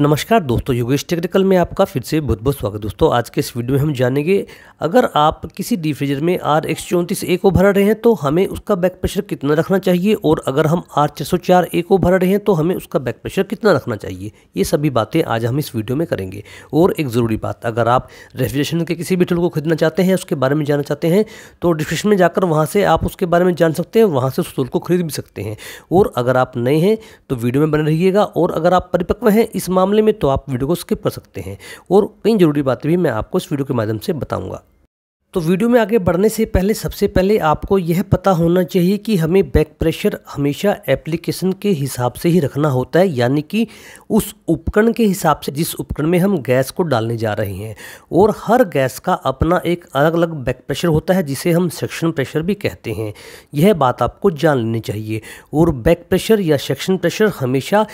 नमस्कार दोस्तों योगेश टेक्निकल में आपका फिर से बहुत बहुत स्वागत दोस्तों आज के इस वीडियो में हम जानेंगे अगर आप किसी डी में आर एक्स चौंतीस ए को भर रहे हैं तो हमें उसका बैक प्रेशर कितना रखना चाहिए और अगर हम आर छः सौ चार ए को भर रहे हैं तो हमें उसका बैक प्रेशर कितना रखना चाहिए ये सभी बातें आज हम इस वीडियो में करेंगे और एक ज़रूरी बात अगर आप रेफ्रिजरेशन के किसी भी टूल को खरीदना चाहते हैं उसके बारे में जानना चाहते हैं तो डिस्क्रिप्शन में जाकर वहाँ से आप उसके बारे में जान सकते हैं वहाँ से उस टूल को खरीद भी सकते हैं और अगर आप नए हैं तो वीडियो में बने रहिएगा और अगर आप परिपक्व हैं इस माह मामले में तो आप वीडियो को स्किप कर सकते हैं और कई ज़रूरी बातें भी मैं आपको इस वीडियो के माध्यम से बताऊँगा तो वीडियो में आगे बढ़ने से पहले सबसे पहले आपको यह पता होना चाहिए कि हमें बैक प्रेशर हमेशा एप्लीकेशन के हिसाब से ही रखना होता है यानी कि उस उपकरण के हिसाब से जिस उपकरण में हम गैस को डालने जा रहे हैं और हर गैस का अपना एक अलग अलग बैक प्रेशर होता है जिसे हम सेक्शन प्रेशर भी कहते हैं यह बात आपको जान लेनी चाहिए और बैक प्रेशर या सेक्शन प्रेशर हमेशा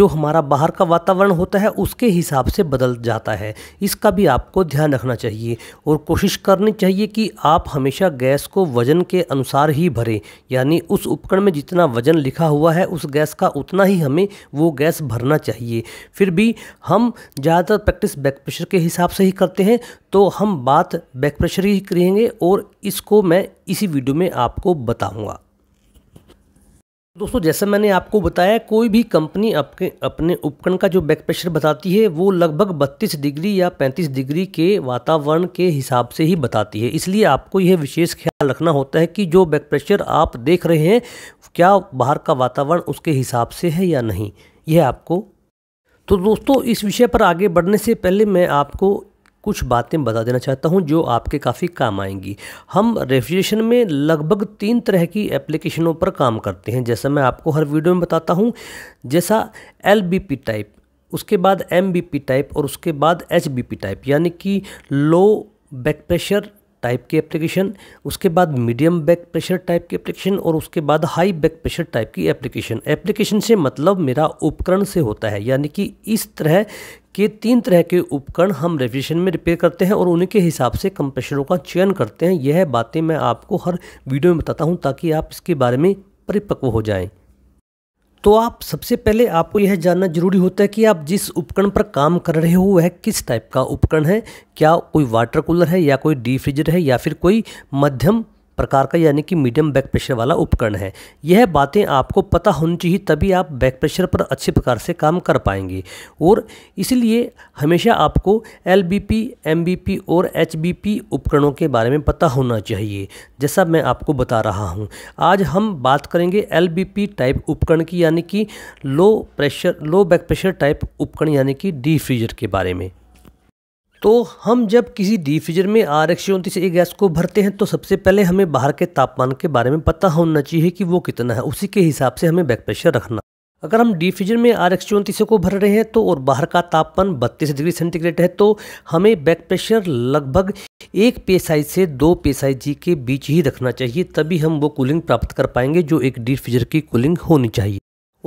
जो हमारा बाहर का वातावरण होता है उसके हिसाब से बदल जाता है इसका भी आपको ध्यान रखना चाहिए और कोशिश करनी चाहिए चाहिए कि आप हमेशा गैस को वज़न के अनुसार ही भरें यानी उस उपकरण में जितना वज़न लिखा हुआ है उस गैस का उतना ही हमें वो गैस भरना चाहिए फिर भी हम ज़्यादातर प्रैक्टिस बैक प्रेशर के हिसाब से ही करते हैं तो हम बात बैक प्रेशर ही करेंगे और इसको मैं इसी वीडियो में आपको बताऊँगा दोस्तों जैसे मैंने आपको बताया कोई भी कंपनी आपके अपने उपकरण का जो बैक प्रेशर बताती है वो लगभग 32 डिग्री या 35 डिग्री के वातावरण के हिसाब से ही बताती है इसलिए आपको यह विशेष ख्याल रखना होता है कि जो बैक प्रेशर आप देख रहे हैं क्या बाहर का वातावरण उसके हिसाब से है या नहीं यह आपको तो दोस्तों इस विषय पर आगे बढ़ने से पहले मैं आपको कुछ बातें बता देना चाहता हूं जो आपके काफ़ी काम आएंगी हम रेफ्रिजरेशन में लगभग तीन तरह की एप्लीकेशनों पर काम करते हैं जैसा मैं आपको हर वीडियो में बताता हूं जैसा एल टाइप उसके बाद एम टाइप और उसके बाद एच टाइप यानी कि लो बैक प्रेशर टाइप की एप्लीकेशन उसके बाद मीडियम बैक प्रेशर टाइप की एप्लीकेशन और उसके बाद हाई बैक प्रेशर टाइप की एप्लीकेशन एप्लीकेशन से मतलब मेरा उपकरण से होता है यानी कि इस तरह के तीन तरह के उपकरण हम रेफ्रिजरेशन में रिपेयर करते हैं और उनके हिसाब से कंप्रेशरों का चयन करते हैं यह बातें मैं आपको हर वीडियो में बताता हूँ ताकि आप इसके बारे में परिपक्व हो जाएं। तो आप सबसे पहले आपको यह जानना जरूरी होता है कि आप जिस उपकरण पर काम कर रहे हो वह किस टाइप का उपकरण है क्या कोई वाटर कूलर है या कोई डीप फ्रिजर है या फिर कोई मध्यम प्रकार का यानी कि मीडियम बैक प्रेशर वाला उपकरण है यह बातें आपको पता होनी चाहिए तभी आप बैक प्रेशर पर अच्छे प्रकार से काम कर पाएंगे और इसलिए हमेशा आपको एल बी और एच उपकरणों के बारे में पता होना चाहिए जैसा मैं आपको बता रहा हूँ आज हम बात करेंगे एल टाइप उपकरण की यानी कि low pressure low back pressure type उपकरण यानी कि डी फ्रीजर के बारे में तो हम जब किसी डीफ्रीजर में आर एक्स चौंतीस एक गैस को भरते हैं तो सबसे पहले हमें बाहर के तापमान के बारे में पता होना चाहिए कि वो कितना है उसी के हिसाब से हमें बैक प्रेशर रखना अगर हम डीफ्रीजर में आर एक्स चौंतीस को भर रहे हैं तो और बाहर का तापमान बत्तीस डिग्री सेंटीग्रेड है तो हमें बैक प्रेशर लगभग एक पेसाई से दो पेसाई जी के बीच ही रखना चाहिए तभी हम वो कूलिंग प्राप्त कर पाएंगे जो एक डीफ्रीजर की कूलिंग होनी चाहिए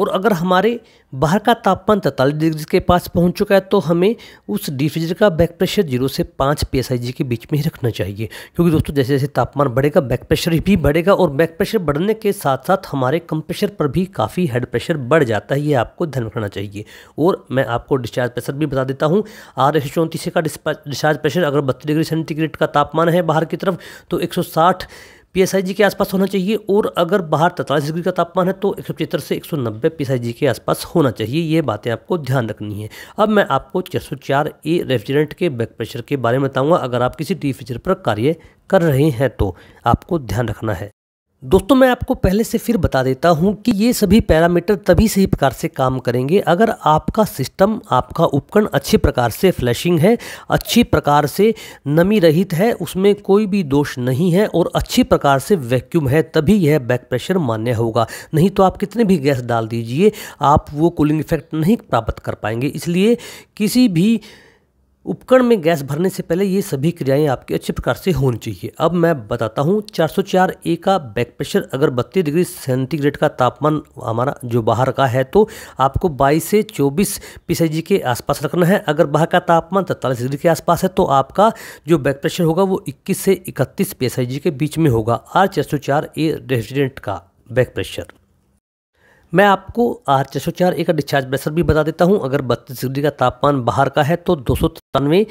और अगर हमारे बाहर का तापमान तैंतालीस डिग्री के पास पहुंच चुका है तो हमें उस डिफ्रीजर का बैक प्रेशर जीरो से पाँच पी के बीच में ही रखना चाहिए क्योंकि दोस्तों जैसे जैसे तापमान बढ़ेगा बैक प्रेशर भी बढ़ेगा और बैक प्रेशर बढ़ने के साथ साथ हमारे कंप्रेशर पर भी काफ़ी हेड प्रेशर बढ़ जाता है ये आपको ध्यान रखना चाहिए और मैं आपको डिस्चार्ज प्रेशर भी बता देता हूँ आर एक का डिस्चार्ज प्रेशर अगर बत्तीस डिग्री सेंटीग्रेड का तापमान है बाहर की तरफ तो एक पी जी के आसपास होना चाहिए और अगर बाहर तैतालीस डिग्री का तापमान है तो एक सौ पचहत्तर से एक सौ नब्बे पी जी के आसपास होना चाहिए ये बातें आपको ध्यान रखनी है अब मैं आपको चार सौ चार ए रेफ्रिजरेंट के बैक प्रेशर के बारे में बताऊँगा अगर आप किसी डी फ्रीजर पर कार्य कर रहे हैं तो आपको ध्यान रखना है दोस्तों मैं आपको पहले से फिर बता देता हूं कि ये सभी पैरामीटर तभी सही प्रकार से काम करेंगे अगर आपका सिस्टम आपका उपकरण अच्छे प्रकार से फ्लैशिंग है अच्छी प्रकार से नमी रहित है उसमें कोई भी दोष नहीं है और अच्छी प्रकार से वैक्यूम है तभी यह बैक प्रेशर मान्य होगा नहीं तो आप कितने भी गैस डाल दीजिए आप वो कूलिंग इफेक्ट नहीं प्राप्त कर पाएंगे इसलिए किसी भी उपकरण में गैस भरने से पहले ये सभी क्रियाएं आपके अच्छे प्रकार से होनी चाहिए अब मैं बताता हूँ 404 ए का बैक प्रेशर अगर बत्तीस डिग्री सेंटीग्रेड का तापमान हमारा जो बाहर का है तो आपको 22 से 24 पीसीजी के आसपास रखना है अगर बाहर का तापमान तैतालीस डिग्री के आसपास है तो आपका जो बैक प्रेशर होगा वो इक्कीस से इकतीस पी के बीच में होगा आर चार ए रेजिडेंट का बैक प्रेशर मैं आपको आर छः सौ चार ए का डिस्चार्ज प्रेशर भी बता देता हूँ अगर बत्तीस डिग्री का तापमान बाहर का है तो दो सौ तिरानवे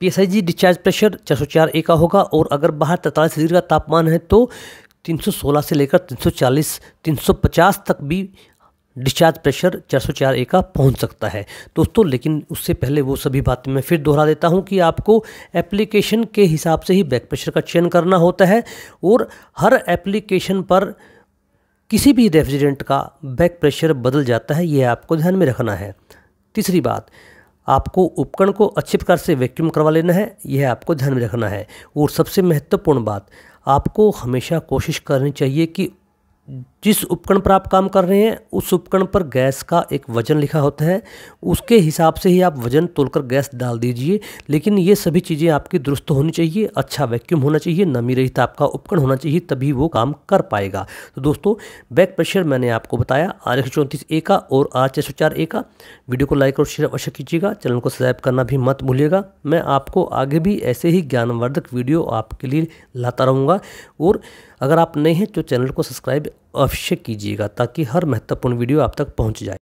P S I G discharge pressure छः सौ चार ए का होगा और अगर बाहर तैंतालीस डिग्री का तापमान है तो तीन सौ सोलह से लेकर तीन सौ चालीस तीन सौ पचास तक भी डिस्चार्ज प्रेशर चार चार ए का पहुंच सकता है दोस्तों लेकिन उससे पहले वो सभी बातें मैं फिर दोहरा देता हूं कि आपको एप्लीकेशन के हिसाब से ही बैक प्रेशर का चयन करना होता है और हर एप्लीकेशन पर किसी भी रेफ्रिजरेंट का बैक प्रेशर बदल जाता है यह आपको ध्यान में रखना है तीसरी बात आपको उपकरण को अच्छे प्रकार से वैक्यूम करवा लेना है यह आपको ध्यान में रखना है और सबसे महत्वपूर्ण बात आपको हमेशा कोशिश करनी चाहिए कि जिस उपकरण पर आप काम कर रहे हैं उस उपकरण पर गैस का एक वजन लिखा होता है उसके हिसाब से ही आप वजन तोलकर गैस डाल दीजिए लेकिन ये सभी चीज़ें आपकी दुरुस्त होनी चाहिए अच्छा वैक्यूम होना चाहिए नमी रहित आपका उपकरण होना चाहिए तभी वो काम कर पाएगा तो दोस्तों बैक प्रेशर मैंने आपको बताया आर एक का और आर छः ए का वीडियो को लाइक और शेयर अवश्य कीजिएगा चैनल को सब्सक्राइब करना भी मत भूलिएगा मैं आपको आगे भी ऐसे ही ज्ञानवर्धक वीडियो आपके लिए लाता रहूँगा और अगर आप नए हैं तो चैनल को सब्सक्राइब अवश्य कीजिएगा ताकि हर महत्वपूर्ण वीडियो आप तक पहुंच जाए